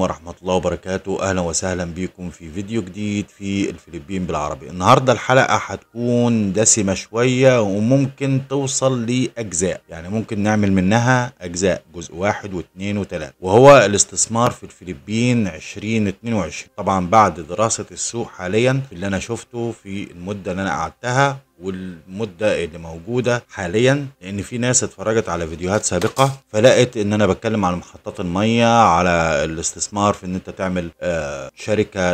ورحمة الله وبركاته أهلا وسهلا بكم في فيديو جديد في الفلبين بالعربي النهاردة الحلقة هتكون دسمة شوية وممكن توصل لأجزاء يعني ممكن نعمل منها أجزاء جزء واحد واثنين وثلاثة وهو الاستثمار في الفلبين 2022 طبعا بعد دراسة السوق حاليا اللي أنا شفته في المدة اللي أنا قعدتها والمده اللي موجوده حاليا لان في ناس اتفرجت على فيديوهات سابقه فلقت ان انا بتكلم على محطات الميه على الاستثمار في ان انت تعمل آه، شركه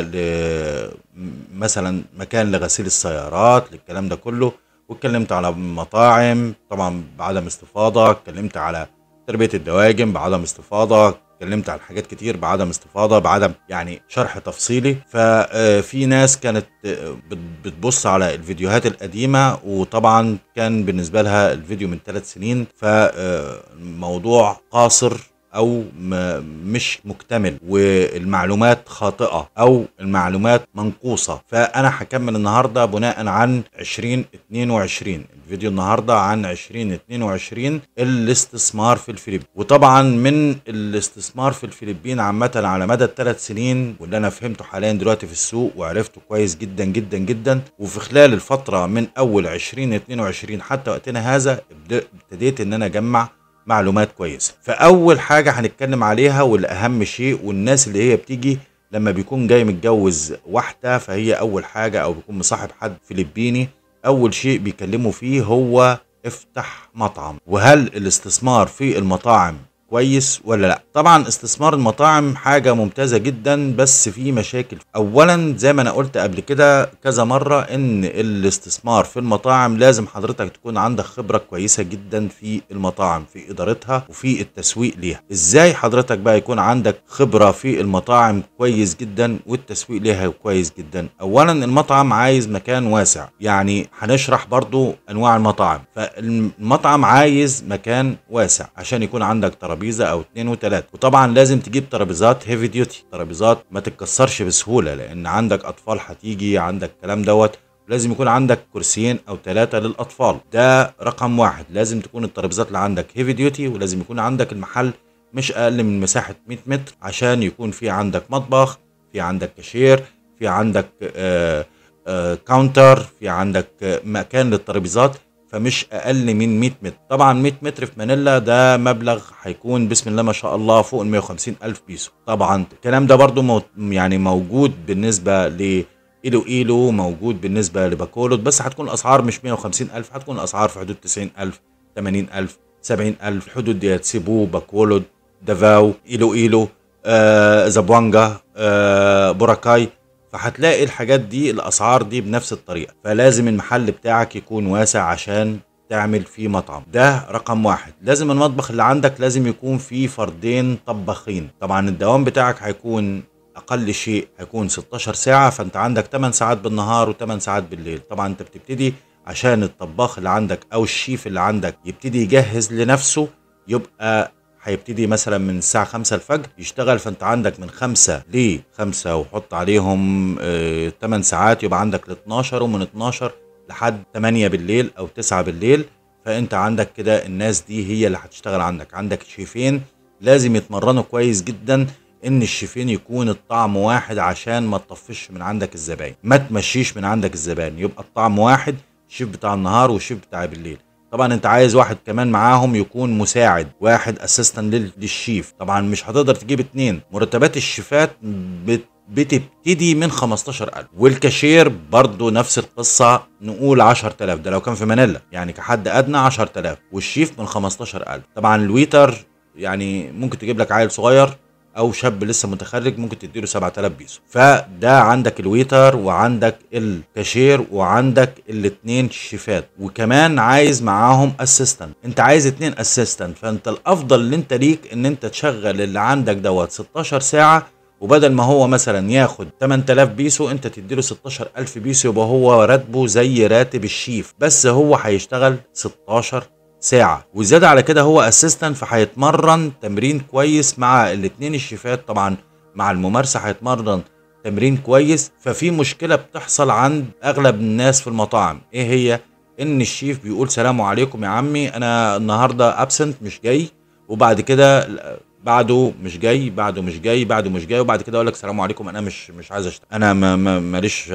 مثلا مكان لغسيل السيارات للكلام ده كله واتكلمت على مطاعم طبعا بعدم استفاضه اتكلمت على تربيه الدواجن بعدم استفاضه اتكلمت عن حاجات كتير بعدم استفاضه بعدم يعني شرح تفصيلي ففي آه، ناس كانت آه، بتبص على الفيديوهات القديمه وطبعا كان بالنسبه لها الفيديو من ثلاث سنين فالموضوع آه، قاصر او مش مكتمل والمعلومات خاطئه او المعلومات منقوصه فانا هكمل النهارده بناء عن 2022 فيديو النهارده عن 2022 الاستثمار في الفلبين وطبعا من الاستثمار في الفلبين عامه على مدى الثلاث سنين واللي انا فهمته حاليا دلوقتي في السوق وعرفته كويس جدا جدا جدا وفي خلال الفتره من اول 2022 حتى وقتنا هذا ابتديت ان انا اجمع معلومات كويسه فاول حاجه هنتكلم عليها واللي اهم شيء والناس اللي هي بتيجي لما بيكون جاي متجوز واحده فهي اول حاجه او بيكون مصاحب حد فلبيني اول شيء بيكلموا فيه هو افتح مطعم وهل الاستثمار في المطاعم كويس ولا لا طبعا استثمار المطاعم حاجه ممتازه جدا بس في مشاكل اولا زي ما انا قلت قبل كده كذا مره ان الاستثمار في المطاعم لازم حضرتك تكون عندك خبره كويسه جدا في المطاعم في ادارتها وفي التسويق ليها ازاي حضرتك بقى يكون عندك خبره في المطاعم كويس جدا والتسويق ليها كويس جدا اولا المطعم عايز مكان واسع يعني هنشرح برضو انواع المطاعم فالمطعم عايز مكان واسع عشان يكون عندك ترابيزة ترابيزه او اثنين وثلاثه وطبعا لازم تجيب ترابيزات هيفي ديوتي ترابيزات ما تتكسرش بسهوله لان عندك اطفال هتيجي عندك الكلام دوت لازم يكون عندك كرسيين او ثلاثة للاطفال ده رقم واحد لازم تكون الترابيزات اللي عندك هيفي ديوتي ولازم يكون عندك المحل مش اقل من مساحة 100 متر عشان يكون في عندك مطبخ في عندك كاشير في عندك آآ آآ كاونتر في عندك مكان للترابيزات فمش اقل من 100 متر طبعا 100 متر في مانيلا ده مبلغ هيكون بسم الله ما شاء الله فوق ال 150 الف بيسو طبعا الكلام ده برضو مو يعني موجود بالنسبه ل ايلو ايلو موجود بالنسبه لباكولوت بس هتكون الاسعار مش 150 الف هتكون الاسعار في حدود 90 الف 80 الف 70 الف الحدود ديت سيبو باكولوت دافاو ايلو ايلو آه زابوانجا آه بوراكاي فهتلاقي الحاجات دي الاسعار دي بنفس الطريقه فلازم المحل بتاعك يكون واسع عشان تعمل فيه مطعم ده رقم واحد لازم المطبخ اللي عندك لازم يكون فيه فردين طباخين طبعا الدوام بتاعك هيكون اقل شيء هيكون 16 ساعه فانت عندك 8 ساعات بالنهار و8 ساعات بالليل طبعا انت بتبتدي عشان الطباخ اللي عندك او الشيف اللي عندك يبتدي يجهز لنفسه يبقى هيبتدي مثلا من الساعه 5 الفجر يشتغل فانت عندك من 5 ل 5 وحط عليهم 8 آه، ساعات يبقى عندك ل 12 ومن 12 لحد 8 بالليل او 9 بالليل فانت عندك كده الناس دي هي اللي هتشتغل عندك عندك شيفين لازم يتمرنوا كويس جدا ان الشيفين يكون الطعم واحد عشان ما تطفش من عندك الزباين ما تمشيش من عندك الزباين يبقى الطعم واحد شيف بتاع النهار وشيف بتاع بالليل طبعا انت عايز واحد كمان معاهم يكون مساعد واحد اسيستنت للشيف طبعا مش هتقدر تجيب اتنين مرتبات الشيفات بت بتبتدي من 15000 والكاشير برضه نفس القصه نقول 10000 ده لو كان في مانيلا يعني كحد ادنى 10000 والشيف من 15000 طبعا الويتر يعني ممكن تجيب لك عيل صغير او شاب لسه متخرج ممكن تديله 7000 بيسو فده عندك الويتر وعندك الكاشير وعندك الاثنين شيفات وكمان عايز معاهم اسيستنت انت عايز اثنين اسيستنت فانت الافضل اللي انت ليك ان انت تشغل اللي عندك دوت 16 ساعه وبدل ما هو مثلا ياخد 8000 بيسو انت تديله 16000 بيسو يبقى هو راتبه زي راتب الشيف بس هو هيشتغل 16 ساعه وزياده على كده هو اسيستنت فهيتمرن تمرين كويس مع الاثنين الشيفات طبعا مع الممارسه هيتمرن تمرين كويس ففي مشكله بتحصل عند اغلب الناس في المطاعم ايه هي ان الشيف بيقول سلام عليكم يا عمي انا النهارده ابسنت مش جاي وبعد كده بعده مش جاي بعده مش جاي بعده مش جاي وبعد كده اقول لك السلام عليكم انا مش مش عايز اشتغل انا ماليش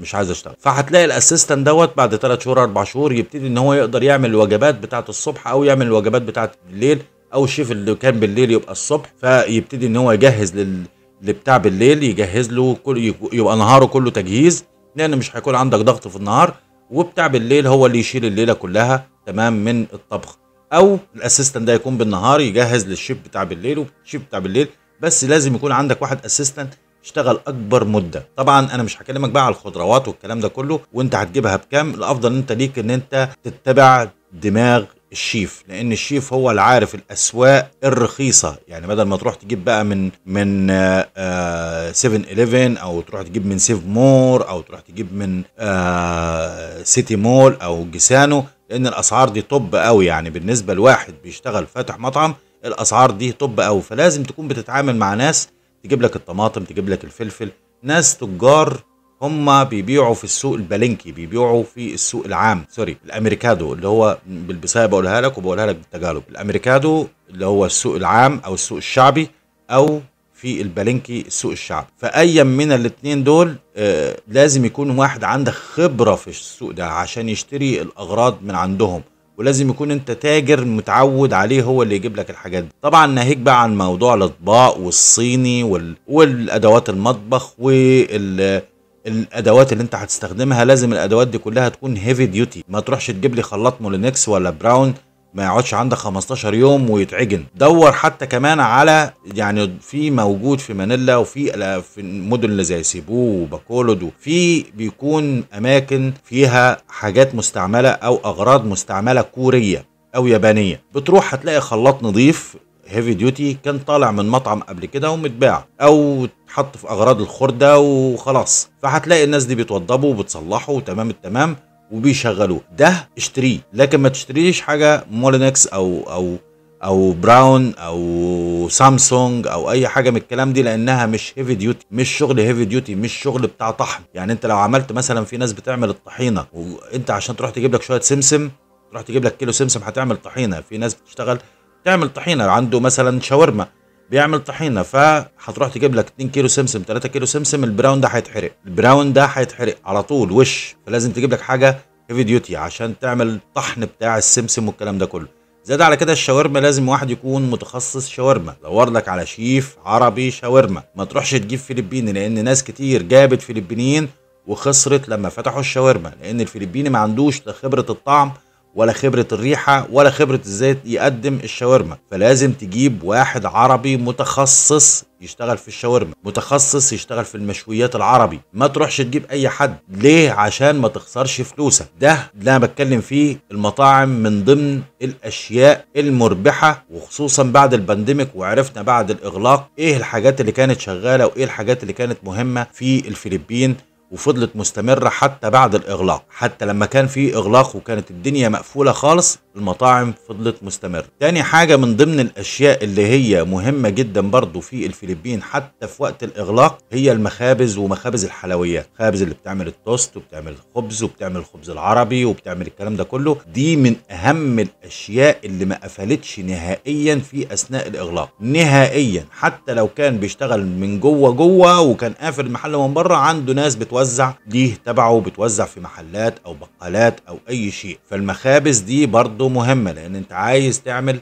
مش عايز اشتغل فهتلاقي الاسيستنت دوت بعد 3 شهور 4 شهور يبتدي ان هو يقدر يعمل الوجبات بتاعه الصبح او يعمل الوجبات بتاعه بالليل او الشيف اللي كان بالليل يبقى الصبح فيبتدي ان هو يجهز لل بتاع بالليل يجهز له كل يبقى نهاره كله تجهيز لان مش هيكون عندك ضغط في النهار وبتاع بالليل هو اللي يشيل الليله كلها تمام من الطبخ او الاسيستنت ده يكون بالنهار يجهز للشيب بتاع بالليل والشيب بتاع بالليل بس لازم يكون عندك واحد اسيستنت اشتغل اكبر مده طبعا انا مش هكلمك بقى على الخضروات والكلام ده كله وانت هتجيبها بكام الافضل انت ليك ان انت تتبع دماغ الشيف لان الشيف هو اللي عارف الاسواق الرخيصه يعني بدل ما تروح تجيب بقى من من 7 آه، 11 او تروح تجيب من سيف مور او تروح تجيب من آه، سيتي مول او جيسانو لان الاسعار دي طب قوي يعني بالنسبه لواحد بيشتغل فاتح مطعم الاسعار دي طب قوي فلازم تكون بتتعامل مع ناس تجيب لك الطماطم تجيب لك الفلفل ناس تجار هم بيبيعوا في السوق البلنكي بيبيعوا في السوق العام سوري الامريكادو اللي هو بالبسايه بقولها لك وبقولها لك بالتجارب الامريكادو اللي هو السوق العام او السوق الشعبي او في البلنكي السوق الشعبي فأي من الاثنين دول آه، لازم يكون واحد عندك خبرة في السوق ده عشان يشتري الأغراض من عندهم ولازم يكون انت تاجر متعود عليه هو اللي يجيب لك الحاجات دي طبعا ناهيك بقى عن موضوع الاطباق والصيني وال... والادوات المطبخ وال الادوات اللي انت هتستخدمها لازم الادوات دي كلها تكون هيفي ديوتي ما تروحش تجيب لي خلاط مولينكس ولا براون ما يقعدش عندك 15 يوم ويتعجن دور حتى كمان على يعني في موجود في مانيلا وفي في المدن اللي زي سيبو وباكولود في بيكون اماكن فيها حاجات مستعمله او اغراض مستعمله كوريه او يابانيه بتروح هتلاقي خلاط نظيف هيفي ديوتي كان طالع من مطعم قبل كده ومتباع او اتحط في اغراض الخرده وخلاص فهتلاقي الناس دي بيتوضبوا وبتصلحوا وتمام التمام وبيشغلوه ده اشتريه لكن ما تشتريش حاجه مولينكس او او او براون او سامسونج او اي حاجه من الكلام دي لانها مش هيفي ديوتي مش شغل هيفي ديوتي مش شغل بتاع طحن يعني انت لو عملت مثلا في ناس بتعمل الطحينه وانت عشان تروح تجيب لك شويه سمسم تروح تجيب لك كيلو سمسم هتعمل طحينه في ناس بتشتغل تعمل طحينه عنده مثلا شاورما بيعمل طحينه فهتروح تجيب لك 2 كيلو سمسم 3 كيلو سمسم البراون ده هيتحرق البراون ده هيتحرق على طول وش فلازم تجيب لك حاجه هيفي ديوتي عشان تعمل طحن بتاع السمسم والكلام ده كله زاد على كده الشاورما لازم واحد يكون متخصص شاورما دور لك على شيف عربي شاورما ما تروحش تجيب فلبيني لان ناس كتير جابت فلبينيين وخسرت لما فتحوا الشاورما لان الفلبيني ما عندوش لا خبره الطعم ولا خبرة الريحة ولا خبرة ازاي يقدم الشاورما فلازم تجيب واحد عربي متخصص يشتغل في الشاورما متخصص يشتغل في المشويات العربي ما تروحش تجيب اي حد ليه عشان ما تخسرش فلوسك ده اللي انا بتكلم فيه المطاعم من ضمن الاشياء المربحه وخصوصا بعد البانديميك وعرفنا بعد الاغلاق ايه الحاجات اللي كانت شغاله وايه الحاجات اللي كانت مهمه في الفلبين وفضلت مستمرة حتى بعد الإغلاق حتى لما كان في إغلاق وكانت الدنيا مقفولة خالص المطاعم فضلت مستمرة تاني حاجة من ضمن الأشياء اللي هي مهمة جدا برضو في الفلبين حتى في وقت الإغلاق هي المخابز ومخابز الحلويات المخابز اللي بتعمل التوست وبتعمل الخبز وبتعمل الخبز العربي وبتعمل الكلام ده كله دي من أهم الأشياء اللي ما قفلتش نهائيا في أثناء الإغلاق نهائيا حتى لو كان بيشتغل من جوه جوه وكان قافل المحل من بره عنده ناس بتوع بتوزع دي تبعه بتوزع في محلات او بقالات او اي شيء فالمخابز دي برضو مهمه لان انت عايز تعمل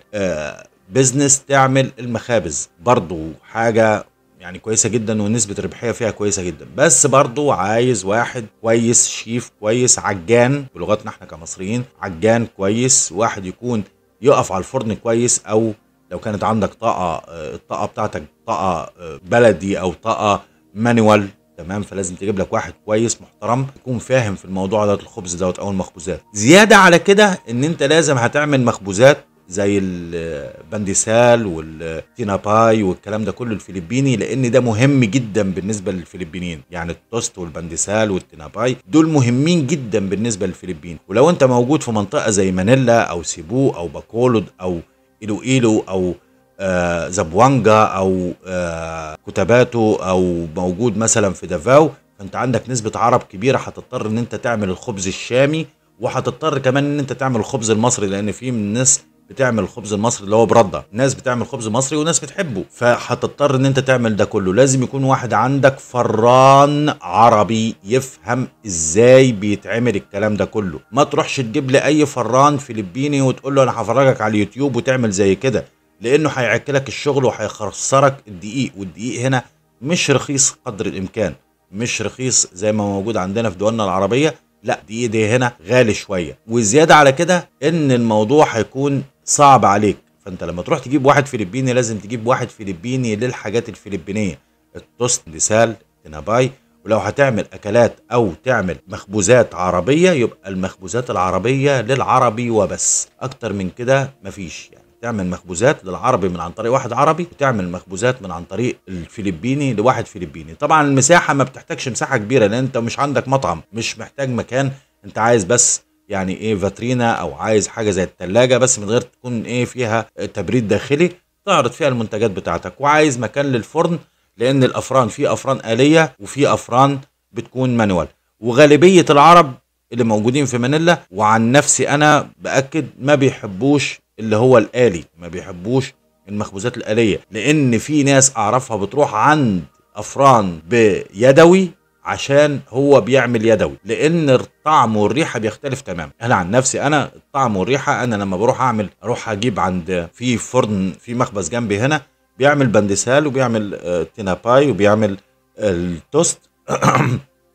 بزنس آه، تعمل المخابز برضو حاجه يعني كويسه جدا ونسبه الربحيه فيها كويسه جدا بس برضو عايز واحد كويس شيف كويس عجان بلغتنا احنا كمصريين عجان كويس واحد يكون يقف على الفرن كويس او لو كانت عندك طاقه آه، الطاقه بتاعتك طاقه آه، بلدي او طاقه مانوال تمام فلازم تجيب لك واحد كويس محترم يكون فاهم في الموضوع دوت الخبز دوت او المخبوزات زياده على كده ان انت لازم هتعمل مخبوزات زي البانديسال والتينا باي والكلام ده كله الفلبيني لان ده مهم جدا بالنسبه للفلبينيين يعني التوست والبانديسال والتينا باي دول مهمين جدا بالنسبه للفلبين ولو انت موجود في منطقه زي مانيلا او سيبو او باكولود او ايلو ايلو او آه، زبوانجا او آه، كتباته او موجود مثلا في دافاو فانت عندك نسبه عرب كبيره هتضطر ان انت تعمل الخبز الشامي وهتضطر كمان ان انت تعمل الخبز المصري لان في من الناس بتعمل الخبز المصري اللي هو برده ناس بتعمل خبز مصري وناس بتحبه فهتضطر ان انت تعمل ده كله لازم يكون واحد عندك فران عربي يفهم ازاي بيتعمل الكلام ده كله ما تروحش تجيب لي اي فران فلبيني وتقول له انا هفرجك على اليوتيوب وتعمل زي كده لانه هيعكلك الشغل وهيخسرك الدقيق والدقيق هنا مش رخيص قدر الامكان مش رخيص زي ما موجود عندنا في دولنا العربيه لا دقيق دي هنا غالي شويه وزياده على كده ان الموضوع هيكون صعب عليك فانت لما تروح تجيب واحد فلبيني لازم تجيب واحد فلبيني للحاجات الفلبينيه التوست لسال تناباي ولو هتعمل اكلات او تعمل مخبوزات عربيه يبقى المخبوزات العربيه للعربي وبس اكتر من كده مفيش يعني تعمل مخبوزات للعربي من عن طريق واحد عربي وتعمل مخبوزات من عن طريق الفلبيني لواحد فلبيني طبعا المساحه ما بتحتاجش مساحه كبيره لان انت مش عندك مطعم مش محتاج مكان انت عايز بس يعني ايه فاترينا او عايز حاجه زي الثلاجه بس من غير تكون ايه فيها تبريد داخلي تعرض فيها المنتجات بتاعتك وعايز مكان للفرن لان الافران في افران اليه وفي افران بتكون مانوال وغالبيه العرب اللي موجودين في مانيلا وعن نفسي انا باكد ما بيحبوش اللي هو الآلي ما بيحبوش المخبوزات الآلية لأن في ناس أعرفها بتروح عند أفران بيدوي عشان هو بيعمل يدوي لان الطعم والريحه بيختلف تماما انا عن نفسي انا الطعم والريحه انا لما بروح اعمل اروح اجيب عند في فرن في مخبز جنبي هنا بيعمل بندسال وبيعمل آه، تيناباي وبيعمل آه، التوست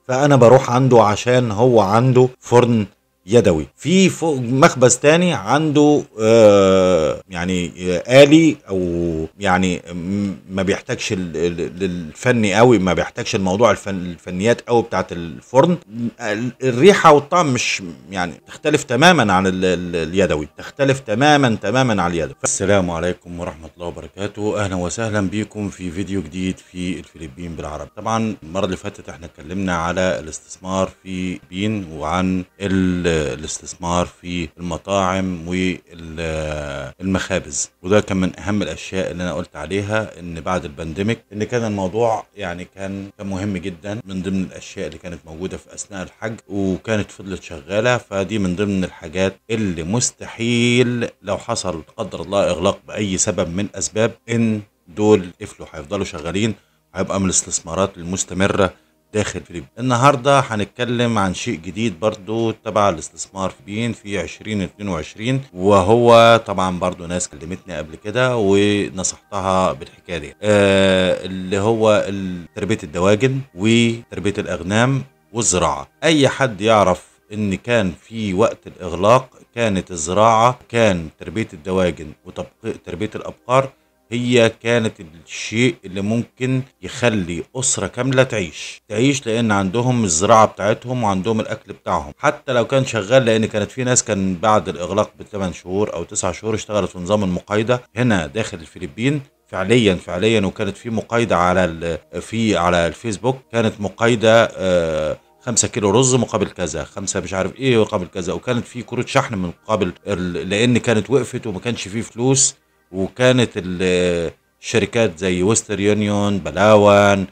فانا بروح عنده عشان هو عنده فرن يدوي في فوق مخبز تاني عنده آه يعني آه آلي او يعني ما بيحتاجش للفني قوي ما بيحتاجش الموضوع الفن الفنيات قوي بتاعت الفرن الريحة والطعم مش يعني تختلف تماما عن ال ال اليدوي تختلف تماما تماما عن اليدوي السلام عليكم ورحمة الله وبركاته اهلا وسهلا بكم في فيديو جديد في الفلبين بالعربي طبعا المرة اللي فاتت احنا اتكلمنا على الاستثمار في الفلبين وعن ال الاستثمار في المطاعم والمخابز وده كان من اهم الاشياء اللي انا قلت عليها ان بعد البانديميك ان كان الموضوع يعني كان كان مهم جدا من ضمن الاشياء اللي كانت موجوده في اثناء الحج وكانت فضلت شغاله فدي من ضمن الحاجات اللي مستحيل لو حصل قدر الله اغلاق باي سبب من اسباب ان دول قفلوا هيفضلوا شغالين هيبقى من الاستثمارات المستمره داخل في ليبيا النهارده هنتكلم عن شيء جديد برضو تبع الاستثمار في بين في 2022 وهو طبعا برضو ناس كلمتني قبل كده ونصحتها بالحكايه دي آه اللي هو تربيه الدواجن وتربيه الاغنام والزراعه اي حد يعرف ان كان في وقت الاغلاق كانت الزراعه كان تربيه الدواجن وتربيه الابقار هي كانت الشيء اللي ممكن يخلي أسرة كاملة تعيش تعيش لأن عندهم الزراعة بتاعتهم وعندهم الأكل بتاعهم حتى لو كان شغال لأن كانت في ناس كان بعد الإغلاق بثمان شهور أو تسعة شهور اشتغلت في نظام المقايدة هنا داخل الفلبين فعليا فعليا وكانت في مقايدة على في على الفيسبوك كانت مقايدة آه، خمسة كيلو رز مقابل كذا خمسة مش عارف ايه مقابل كذا وكانت في كرة شحن مقابل لان كانت وقفت وما كانش فيه فلوس وكانت الشركات زي وستر يونيون بلاوان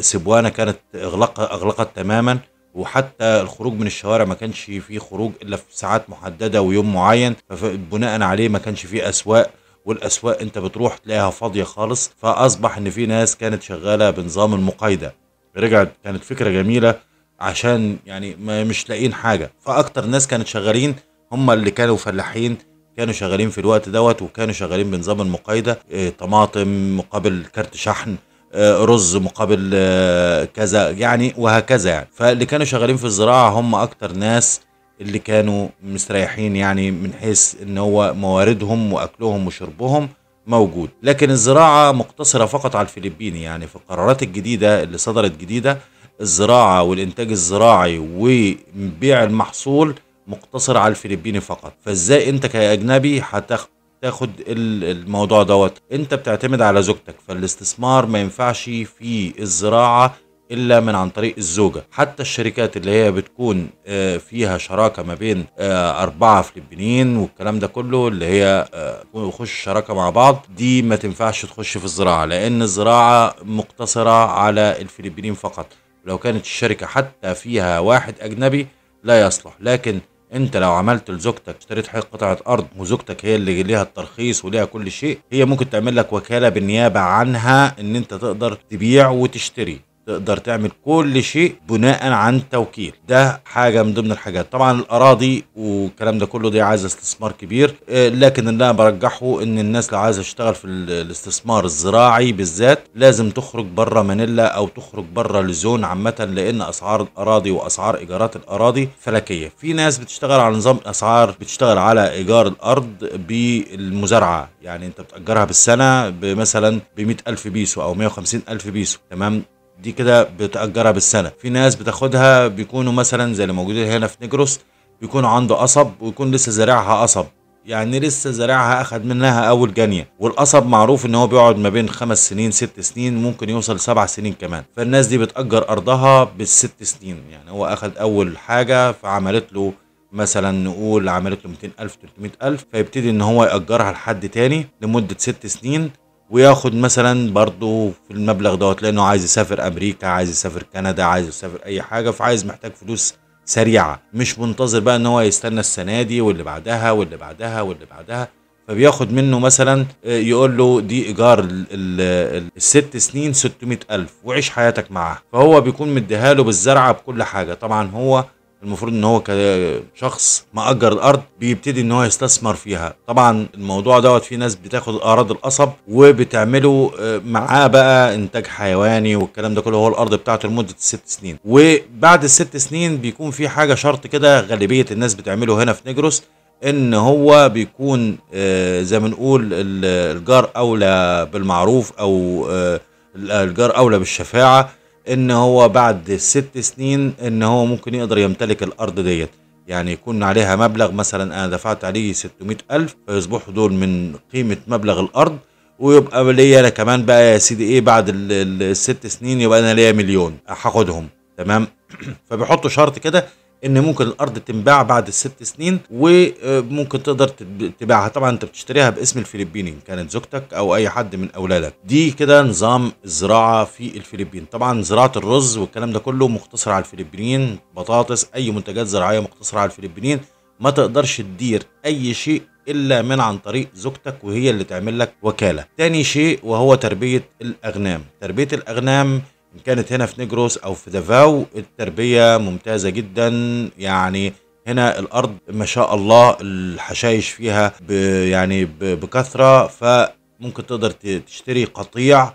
سبوانا كانت اغلقت اغلقت تماما وحتى الخروج من الشوارع ما كانش فيه خروج الا في ساعات محدده ويوم معين فبناء عليه ما كانش فيه اسواق والاسواق انت بتروح تلاقيها فاضيه خالص فاصبح ان في ناس كانت شغاله بنظام المقايده رجعت كانت فكره جميله عشان يعني ما مش لاقيين حاجه فاكتر ناس كانت شغالين هم اللي كانوا فلاحين كانوا شغالين في الوقت دوت وكانوا شغالين بنظام المقايدة آه، طماطم مقابل كارت شحن آه، رز مقابل آه، كذا يعني وهكذا يعني فاللي كانوا شغالين في الزراعه هم اكتر ناس اللي كانوا مستريحين يعني من حيث ان هو مواردهم واكلهم وشربهم موجود لكن الزراعه مقتصره فقط على الفلبيني يعني في القرارات الجديده اللي صدرت جديده الزراعه والانتاج الزراعي وبيع المحصول مقتصر على الفلبيني فقط فازاي انت كاجنبي هتاخد تاخد الموضوع دوت انت بتعتمد على زوجتك فالاستثمار ما ينفعش في الزراعه الا من عن طريق الزوجه حتى الشركات اللي هي بتكون آه، فيها شراكه ما بين آه، اربعه فلبينيين والكلام ده كله اللي هي آه، يخش شراكه مع بعض دي ما تنفعش تخش في الزراعه لان الزراعه مقتصره على الفلبينيين فقط لو كانت الشركه حتى فيها واحد اجنبي لا يصلح لكن انت لو عملت لزوجتك اشتريت قطعه ارض وزوجتك هي اللي ليها الترخيص وليها كل شيء هي ممكن تعمل لك وكاله بالنيابه عنها ان انت تقدر تبيع وتشتري تقدر تعمل كل شيء بناء عن توكيل ده حاجه من ضمن الحاجات طبعا الاراضي والكلام ده كله دي عايز استثمار كبير آه، لكن اللي انا برجحه ان الناس لو عايزه تشتغل في الاستثمار الزراعي بالذات لازم تخرج بره مانيلا او تخرج بره لزون عامه لان اسعار الاراضي واسعار ايجارات الاراضي فلكيه في ناس بتشتغل على نظام اسعار بتشتغل على ايجار الارض بالمزارعه يعني انت بتاجرها بالسنه مثلا ب 100000 بيسو او 150000 بيسو تمام دي كده بتأجرها بالسنة في ناس بتاخدها بيكونوا مثلا زي اللي موجودين هنا في نجروس بيكون عنده قصب ويكون لسه زارعها قصب يعني لسه زارعها اخد منها اول جانية والقصب معروف ان هو بيقعد ما بين خمس سنين ست سنين ممكن يوصل سبع سنين كمان فالناس دي بتأجر ارضها بالست سنين يعني هو اخد اول حاجة فعملت له مثلا نقول عملت له 200000 300000 فيبتدي ان هو يأجرها لحد تاني لمدة ست سنين وياخد مثلا برضه في المبلغ دوت لانه عايز يسافر امريكا عايز يسافر كندا عايز يسافر اي حاجه فعايز محتاج فلوس سريعه مش منتظر بقى ان هو يستنى السنه دي واللي بعدها واللي بعدها واللي بعدها فبياخد منه مثلا آه، يقول له دي ايجار الست سنين 600 الف وعيش حياتك معاها فهو بيكون مديها له بالزرعه بكل حاجه طبعا هو المفروض ان هو كشخص مأجر الارض بيبتدي ان هو يستثمر فيها طبعا الموضوع دوت في ناس بتاخد اراضي القصب وبتعمله آه، معاه بقى انتاج حيواني والكلام ده كله هو الارض بتاعته لمده ست سنين وبعد الست سنين بيكون في حاجه شرط كده غالبيه الناس بتعمله هنا في نجرس ان هو بيكون آه، زي ما نقول الجار اولى بالمعروف او آه، الجار اولى بالشفاعه ان هو بعد ست سنين ان هو ممكن يقدر يمتلك الارض ديت يعني يكون عليها مبلغ مثلا انا دفعت عليه 600 الف فيصبحوا دول من قيمه مبلغ الارض ويبقى ليا انا كمان بقى يا سيدي ايه بعد الست سنين يبقى انا ليا مليون هاخدهم تمام فبيحطوا شرط كده ان ممكن الارض تنباع بعد الست سنين وممكن تقدر تبيعها طبعا انت بتشتريها باسم الفلبيني ان كانت زوجتك او اي حد من اولادك دي كده نظام الزراعه في الفلبين طبعا زراعه الرز والكلام ده كله مقتصر على الفلبينيين بطاطس اي منتجات زراعيه مقتصره على الفلبينيين ما تقدرش تدير اي شيء الا من عن طريق زوجتك وهي اللي تعمل لك وكاله تاني شيء وهو تربيه الاغنام تربيه الاغنام ان كانت هنا في نجروس او في دافاو التربيه ممتازه جدا يعني هنا الارض ما شاء الله الحشايش فيها ب يعني بكثره فممكن تقدر تشتري قطيع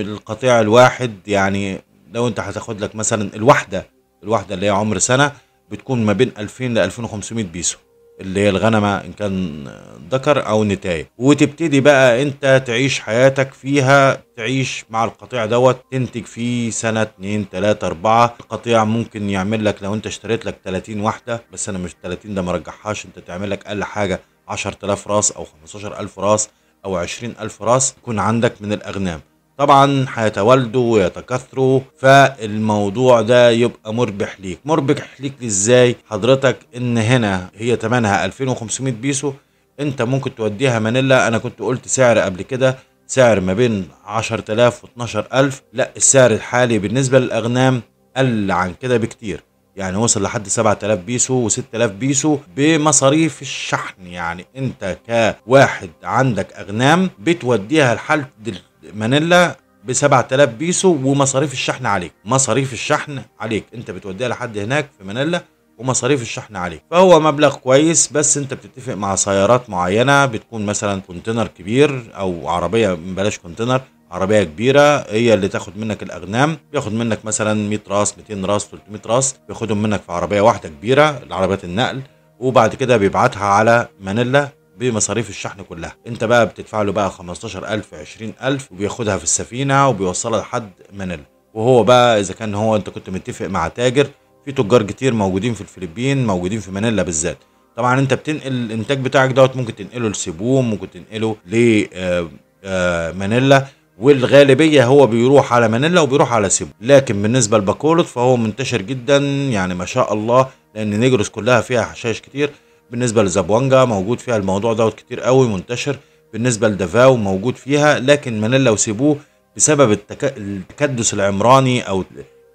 القطيع الواحد يعني لو انت هتاخد لك مثلا الواحده الواحده اللي هي عمر سنه بتكون ما بين 2000 ل 2500 بيسو اللي هي الغنمة إن كان ذكر أو نتاية وتبتدي بقى أنت تعيش حياتك فيها تعيش مع القطيع دوت تنتج فيه سنة 2 3 4 القطيع ممكن يعمل لك لو انت اشتريت لك 30 واحدة بس انا مش 30 ده مرجحهاش انت تعمل لك اقل حاجة 10000 راس او 15000 راس او 20000 راس يكون عندك من الاغنام طبعا هيتوالدوا ويتكاثروا فالموضوع ده يبقى مربح ليك مربح ليك ازاي حضرتك ان هنا هي تمنها 2500 بيسو انت ممكن توديها مانيلا انا كنت قلت سعر قبل كده سعر ما بين 10000 و 12000 لا السعر الحالي بالنسبه للاغنام قل عن كده بكتير يعني وصل لحد 7000 بيسو و6000 بيسو بمصاريف الشحن يعني انت كواحد عندك اغنام بتوديها لحد مانيلا ب 7000 بيسو ومصاريف الشحن عليك مصاريف الشحن عليك انت بتوديها لحد هناك في مانيلا ومصاريف الشحن عليك فهو مبلغ كويس بس انت بتتفق مع سيارات معينه بتكون مثلا كونتينر كبير او عربيه بلاش كونتينر عربيه كبيره هي اللي تاخد منك الاغنام بياخد منك مثلا 100 راس 200 راس 300 راس بياخدهم منك في عربيه واحده كبيره العربيات النقل وبعد كده بيبعتها على مانيلا بمصاريف الشحن كلها انت بقى بتدفع له بقى 15000 20000 وبياخدها في السفينه وبيوصلها لحد مانيلا وهو بقى اذا كان هو انت كنت متفق مع تاجر في تجار كتير موجودين في الفلبين موجودين في مانيلا بالذات طبعا انت بتنقل الانتاج بتاعك دوت ممكن تنقله لسيبو ممكن تنقله ل آه، آه، مانيلا والغالبيه هو بيروح على مانيلا وبيروح على سيبو لكن بالنسبه لباكولوت فهو منتشر جدا يعني ما شاء الله لان نجرس كلها فيها حشائش كتير بالنسبه لزابوانجا موجود فيها الموضوع دوت كتير قوي منتشر بالنسبه لدافاو موجود فيها لكن مانيلا وسيبوه بسبب التك... التكدس العمراني او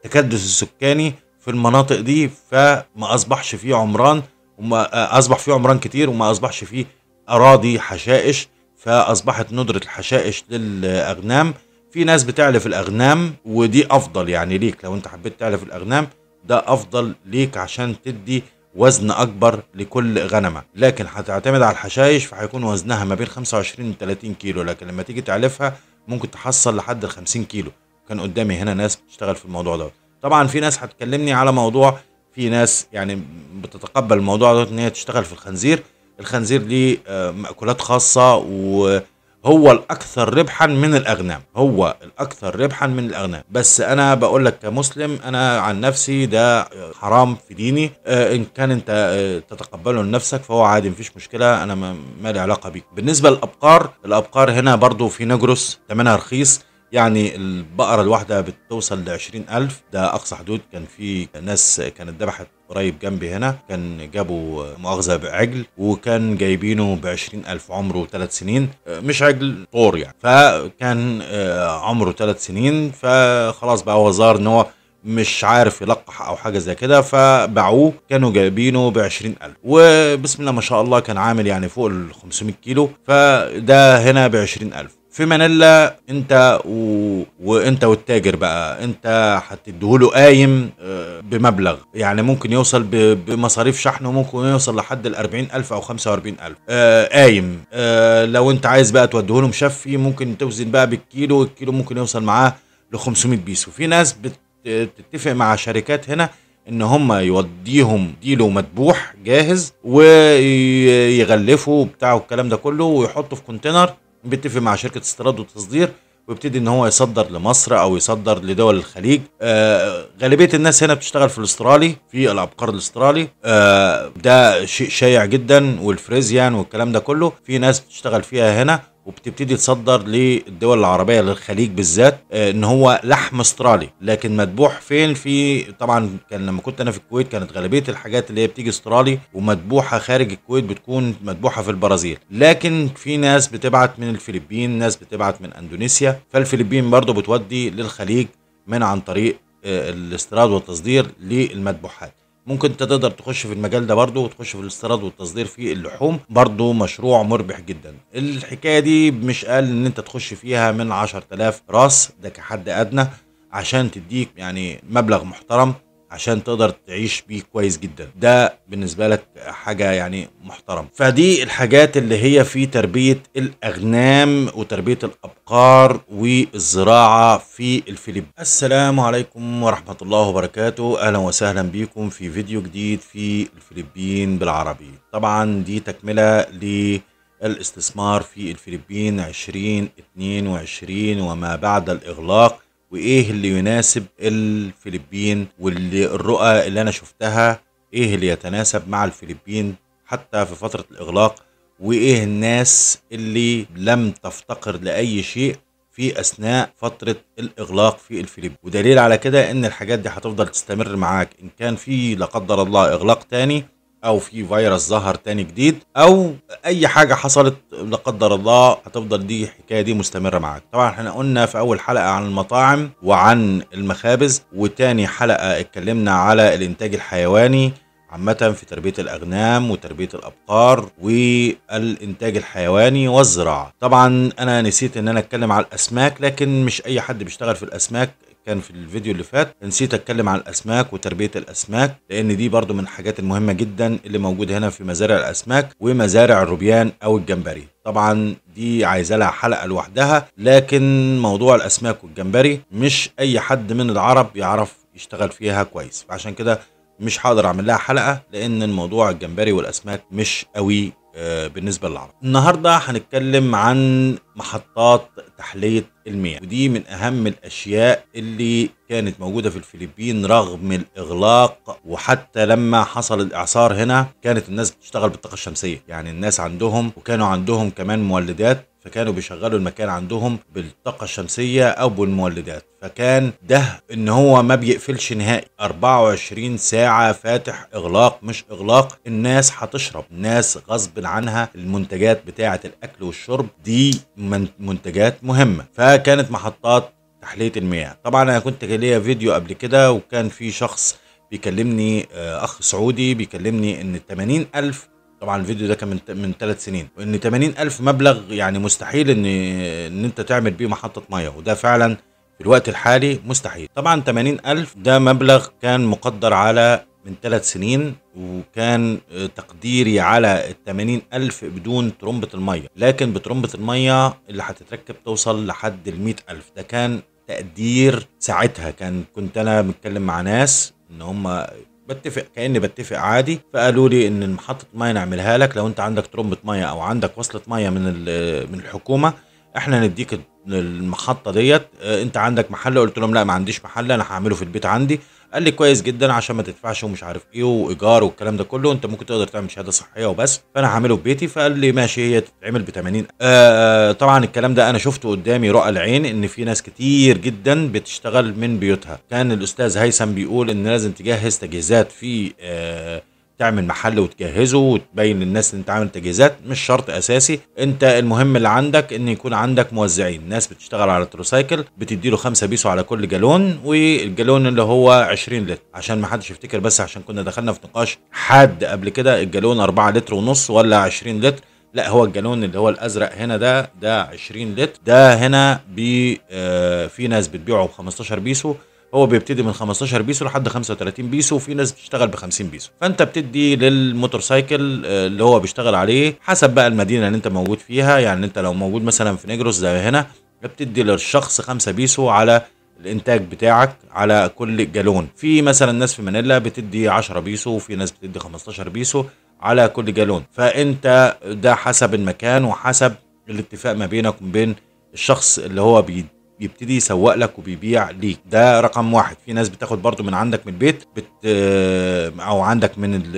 التكدس السكاني في المناطق دي فما اصبحش فيه عمران وما اصبح فيه عمران كتير وما اصبحش فيه اراضي حشائش فاصبحت ندره الحشائش للاغنام في ناس بتعلف الاغنام ودي افضل يعني ليك لو انت حبيت تعلف الاغنام ده افضل ليك عشان تدي وزن اكبر لكل غنمه لكن هتعتمد على الحشايش فهيكون وزنها ما بين 25 ل 30 كيلو لكن لما تيجي تعلفها ممكن تحصل لحد ال 50 كيلو كان قدامي هنا ناس بتشتغل في الموضوع دوت طبعا في ناس هتكلمني على موضوع في ناس يعني بتتقبل الموضوع دوت ان هي تشتغل في الخنزير الخنزير ليه آه، مأكولات خاصة و هو الاكثر ربحا من الاغنام هو الاكثر ربحا من الاغنام بس انا بقول لك كمسلم انا عن نفسي ده حرام في ديني آه، ان كان انت آه، تتقبله لنفسك فهو عادي مفيش مشكله انا مالي علاقه بيه بالنسبه للابقار الابقار هنا برضو في نجرس ثمنها رخيص يعني البقرة الواحدة بتوصل ل 20000 ده أقصى حدود كان في ناس كانت ذبحت قريب جنبي هنا كان جابوا مؤاخذة بعجل وكان جايبينه ب 20000 عمره ثلاث سنين مش عجل طور يعني فكان آه، عمره ثلاث سنين فخلاص بقى هو ظهر إن هو مش عارف يلقح او حاجه زي كده فباعوه كانوا جايبينه ب 20000 وبسم الله ما شاء الله كان عامل يعني فوق ال 500 كيلو فده هنا ب 20000 في مانيلا انت و... وانت والتاجر بقى انت هتديهوله قايم آه، بمبلغ يعني ممكن يوصل ب... بمصاريف شحنه ممكن يوصل لحد ال 40000 او 45000 آه قايم آه لو انت عايز بقى توديه له مشفي ممكن توزن بقى بالكيلو الكيلو ممكن يوصل معاه ل 500 بيسو في ناس بتتفق مع شركات هنا ان هم يوديهم ديله مدبوح جاهز ويغلفه بتاعه الكلام ده كله ويحطه في كونتينر بيتفق مع شركه استيراد وتصدير ويبتدي ان هو يصدر لمصر او يصدر لدول الخليج آه غالبيه الناس هنا بتشتغل في الاسترالي في العبقر الاسترالي آه ده شيء شائع جدا والفريزيان والكلام ده كله في ناس بتشتغل فيها هنا وبتبتدي تصدر للدول العربيه للخليج بالذات آه، ان هو لحم استرالي لكن مذبوح فين في طبعا كان لما كنت انا في الكويت كانت غالبيه الحاجات اللي هي بتيجي استرالي ومذبوحه خارج الكويت بتكون مذبوحه في البرازيل لكن في ناس بتبعت من الفلبين ناس بتبعت من اندونيسيا فالفلبين برضه بتودي للخليج من عن طريق آه، الاستيراد والتصدير للمذبوحات ممكن انت تقدر تخش في المجال ده برضه وتخش في الاستيراد والتصدير في اللحوم برضه مشروع مربح جدا الحكايه دي مش قال ان انت تخش فيها من 10000 راس ده كحد ادنى عشان تديك يعني مبلغ محترم عشان تقدر تعيش بيه كويس جدا ده بالنسبة لك حاجة يعني محترمة فدي الحاجات اللي هي في تربية الأغنام وتربية الأبقار والزراعة في الفلبين السلام عليكم ورحمة الله وبركاته أهلا وسهلا بكم في فيديو جديد في الفلبين بالعربي طبعا دي تكملة ل الاستثمار في الفلبين 2022 وما بعد الإغلاق وايه اللي يناسب الفلبين واللي الرؤى اللي انا شفتها ايه اللي يتناسب مع الفلبين حتى في فترة الاغلاق وايه الناس اللي لم تفتقر لاي شيء في اثناء فتره الاغلاق في الفلبين ودليل على كده ان الحاجات دي هتفضل تستمر معاك ان كان في لا قدر الله اغلاق تاني او في فيروس ظهر تاني جديد او اي حاجه حصلت لا قدر الله هتفضل دي الحكايه دي مستمره معاك طبعا احنا قلنا في اول حلقه عن المطاعم وعن المخابز وتاني حلقه اتكلمنا على الانتاج الحيواني عامة في تربية الأغنام وتربية الأبقار والإنتاج الحيواني والزراعة طبعا أنا نسيت إن أنا أتكلم على الأسماك لكن مش أي حد بيشتغل في الأسماك كان في الفيديو اللي فات نسيت اتكلم عن الاسماك وتربيه الاسماك لان دي برضو من الحاجات المهمه جدا اللي موجوده هنا في مزارع الاسماك ومزارع الروبيان او الجمبري طبعا دي عايزه لها حلقه لوحدها لكن موضوع الاسماك والجمبري مش اي حد من العرب يعرف يشتغل فيها كويس فعشان كده مش هقدر اعمل لها حلقه لان الموضوع الجمبري والاسماك مش قوي آه، بالنسبه للعرب النهارده هنتكلم عن محطات تحليه المياه ودي من اهم الاشياء اللي كانت موجوده في الفلبين رغم الاغلاق وحتى لما حصل الاعصار هنا كانت الناس بتشتغل بالطاقه الشمسيه يعني الناس عندهم وكانوا عندهم كمان مولدات فكانوا بيشغلوا المكان عندهم بالطاقة الشمسية أو بالمولدات فكان ده ان هو ما بيقفلش نهائي 24 ساعة فاتح اغلاق مش اغلاق الناس هتشرب الناس غصب عنها المنتجات بتاعة الاكل والشرب دي منتجات مهمة فكانت محطات تحلية المياه طبعا انا كنت ليا فيديو قبل كده وكان في شخص بيكلمني آه، اخ سعودي بيكلمني ان 80 الف طبعا الفيديو ده كان من من ثلاث سنين وان 80000 مبلغ يعني مستحيل ان ان انت تعمل بيه محطه ميه وده فعلا في الوقت الحالي مستحيل طبعا 80000 ده مبلغ كان مقدر على من ثلاث سنين وكان آه، تقديري على ال 80000 بدون ترمبة المية لكن بترمبة المية اللي هتتركب توصل لحد ال 100000 ده كان تقدير ساعتها كان كنت انا متكلم مع ناس ان هم بتفق كاني بتفق عادي فقالوا لي ان محطه ميه نعملها لك لو انت عندك ترمبه ميه او عندك وصله ميه من من الحكومه احنا نديك المحطه ديت آه، انت عندك محل قلت لهم لا ما عنديش محل انا هعمله في البيت عندي قال لي كويس جدا عشان ما تدفعش ومش عارف ايه وايجار والكلام ده كله انت ممكن تقدر تعمل شهاده صحيه وبس فانا هعمله في بيتي فقال لي ماشي هي تتعمل ب 80 آه،, آه طبعا الكلام ده انا شفته قدامي رأى العين ان في ناس كتير جدا بتشتغل من بيوتها كان الاستاذ هيثم بيقول ان لازم تجهز تجهيزات في آه تعمل محل وتجهزه وتبين للناس ان انت عامل تجهيزات مش شرط اساسي انت المهم اللي عندك ان يكون عندك موزعين ناس بتشتغل على التروسايكل بتدي له 5 بيسو على كل جالون والجالون اللي هو 20 لتر عشان ما حدش يفتكر بس عشان كنا دخلنا في نقاش حاد قبل كده الجالون 4 لتر ونص ولا 20 لتر لا هو الجالون اللي هو الازرق هنا ده ده 20 لتر ده هنا بي آه في ناس بتبيعه ب 15 بيسو هو بيبتدي من 15 بيسو لحد 35 بيسو وفي ناس بتشتغل ب 50 بيسو فانت بتدي للموتورسايكل آه، اللي هو بيشتغل عليه حسب بقى المدينه اللي انت موجود فيها يعني انت لو موجود مثلا في نجروس زي هنا بتدي للشخص 5 بيسو على الانتاج بتاعك على كل جالون في مثلا ناس في مانيلا بتدي 10 بيسو وفي ناس بتدي 15 بيسو على كل جالون فانت ده حسب المكان وحسب الاتفاق ما بينك وبين الشخص اللي هو بيبتدي يسوق لك وبيبيع ليك ده رقم واحد في ناس بتاخد برضو من عندك من البيت بت آه، او عندك من ال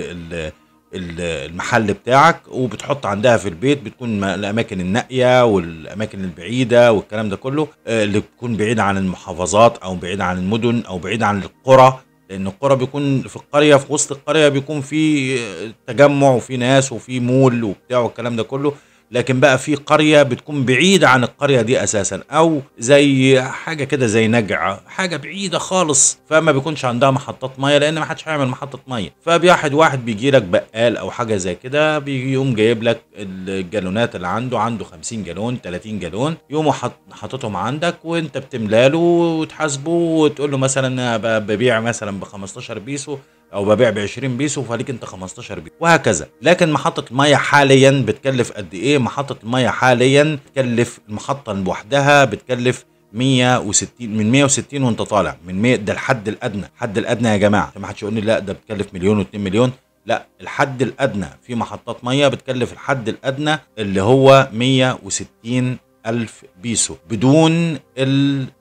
ال المحل بتاعك وبتحط عندها في البيت بتكون الاماكن النائيه والاماكن البعيده والكلام ده كله آه، اللي بتكون بعيد عن المحافظات او بعيد عن المدن او بعيد عن القرى لان القرى بيكون في القريه في وسط القريه بيكون في آه، تجمع وفي ناس وفي مول وبتاع والكلام ده كله لكن بقى في قرية بتكون بعيدة عن القرية دي أساسا أو زي حاجة كده زي نجعة حاجة بعيدة خالص فما بيكونش عندها محطات مية لأن ما حدش هيعمل محطة مية فبيحد واحد بيجي لك بقال أو حاجة زي كده بيقوم جايب لك الجالونات اللي عنده عنده 50 جالون 30 جالون يقوم حاططهم عندك وأنت بتملاله وتحاسبه وتقول له مثلا ببيع مثلا ب 15 بيسو او ببيع ب 20 بيسو فليك انت 15 بيسو وهكذا لكن محطه الميه حاليا بتكلف قد ايه محطه الميه حاليا بتكلف المحطه لوحدها بتكلف 160 من 160 وانت طالع من 100 ده الحد الادنى الحد الادنى يا جماعه عشان ما حدش يقول لي لا ده بتكلف مليون و2 مليون لا الحد الادنى في محطات ميه بتكلف الحد الادنى اللي هو 160 ألف بيسو بدون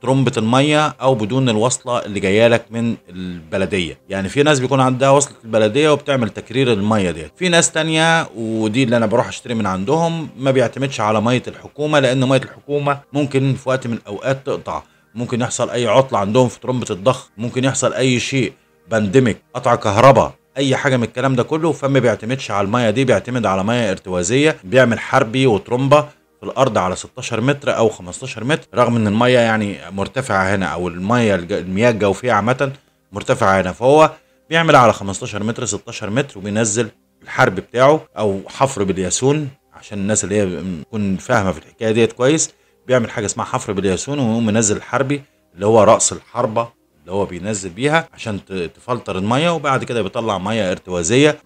ترمبة المية أو بدون الوصلة اللي جاية لك من البلدية يعني في ناس بيكون عندها وصلة البلدية وبتعمل تكرير المية ديت في ناس تانية ودي اللي أنا بروح أشتري من عندهم ما بيعتمدش على مية الحكومة لأن مية الحكومة ممكن في وقت من الأوقات تقطع ممكن يحصل أي عطلة عندهم في ترمبة الضخ ممكن يحصل أي شيء بانديميك قطع كهرباء اي حاجه من الكلام ده كله فما بيعتمدش على الميه دي بيعتمد على ميه ارتوازيه بيعمل حربي وترمبه في الارض على 16 متر او 15 متر رغم ان الميه يعني مرتفعه هنا او الميه المياه الجوفيه عامه مرتفعه هنا فهو بيعمل على 15 متر 16 متر وبينزل الحرب بتاعه او حفر بالياسون عشان الناس اللي هي تكون فاهمه في الحكايه ديت كويس بيعمل حاجه اسمها حفر بالياسون ويقوم منزل الحربي اللي هو راس الحربه اللي هو بينزل بيها عشان تفلتر الميه وبعد كده بيطلع ميه ارتوازيه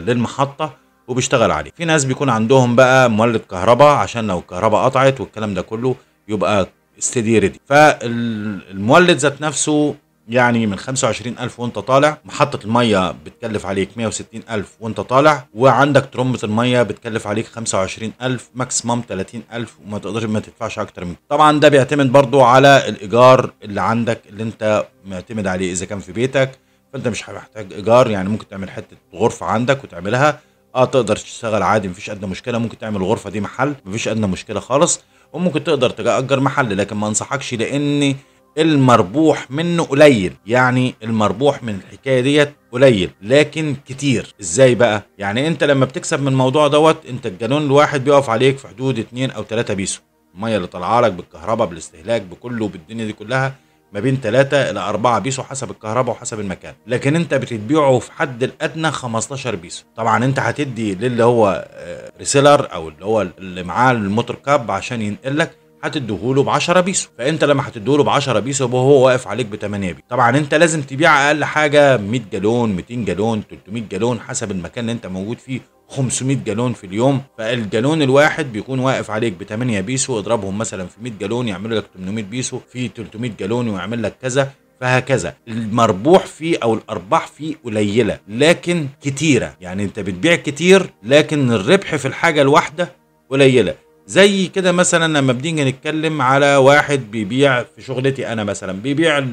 للمحطه وبيشتغل عليه في ناس بيكون عندهم بقى مولد كهرباء عشان لو الكهرباء قطعت والكلام ده كله يبقى استدي ريدي فالمولد ذات نفسه يعني من 25000 وانت طالع محطة المية بتكلف عليك 160000 وانت طالع وعندك ترمبة المية بتكلف عليك 25000 ماكسيمم 30000 وما تقدرش ما تدفعش اكتر من طبعا ده بيعتمد برضو على الايجار اللي عندك اللي انت معتمد عليه اذا كان في بيتك فانت مش محتاج ايجار يعني ممكن تعمل حتة غرفة عندك وتعملها اه تقدر تشتغل عادي مفيش ادنى مشكله ممكن تعمل الغرفه دي محل مفيش ادنى مشكله خالص وممكن تقدر تأجر محل لكن ما انصحكش لان المربوح منه قليل يعني المربوح من الحكايه ديت قليل لكن كتير ازاي بقى يعني انت لما بتكسب من الموضوع دوت انت الجالون الواحد بيقف عليك في حدود 2 او 3 بيسو الميه اللي طالعه لك بالكهرباء بالاستهلاك بكله بالدنيا دي كلها ما بين 3 الى 4 بيسو حسب الكهرباء وحسب المكان لكن انت بتبيعه في حد الادنى 15 بيسو طبعا انت هتدي للي هو ريسيلر آه، او اللي هو اللي معاه الموتور كاب عشان ينقل لك هتديهوله ب 10 بيسو فانت لما هتديهوله ب 10 بيسو وهو واقف عليك ب 8 بيسو طبعا انت لازم تبيع اقل حاجه 100 جالون 200 جالون 300 جالون حسب المكان اللي انت موجود فيه 500 جالون في اليوم فالجالون الواحد بيكون واقف عليك ب 8 بيسو اضربهم مثلا في 100 جالون يعملوا لك 800 بيسو في 300 جالون ويعمل لك كذا فهكذا المربوح فيه او الارباح فيه قليله لكن كتيره يعني انت بتبيع كتير لكن الربح في الحاجه الواحده قليله زي كده مثلا لما بنيجي نتكلم على واحد بيبيع في شغلتي انا مثلا بيبيع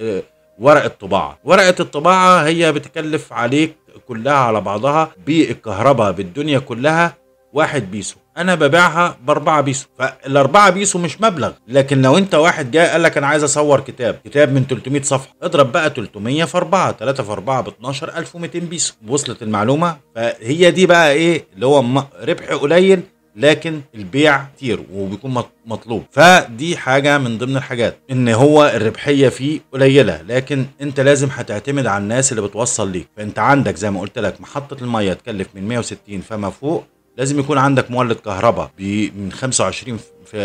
آه، ورق الطباعه ورقه الطباعه هي بتكلف عليك كلها على بعضها بالكهرباء بالدنيا كلها واحد بيسو انا ببيعها باربعه بيسو فالاربعه بيسو مش مبلغ لكن لو انت واحد جاي قال لك انا عايز اصور كتاب كتاب من 300 صفحه اضرب بقى 300 في 4 3 في 4 ب 12 1200 بيسو وصلت المعلومه فهي دي بقى ايه اللي هو ربح قليل لكن البيع كتير وبيكون مطلوب فدي حاجه من ضمن الحاجات ان هو الربحيه فيه قليله لكن انت لازم هتعتمد على الناس اللي بتوصل ليك فانت عندك زي ما قلت لك محطه الميه تكلف من 160 فما فوق لازم يكون عندك مولد كهرباء من 25 في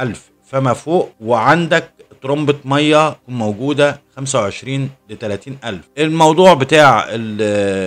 ألف فما فوق وعندك ترمبة مية تكون موجودة 25 ل 30 ألف الموضوع بتاع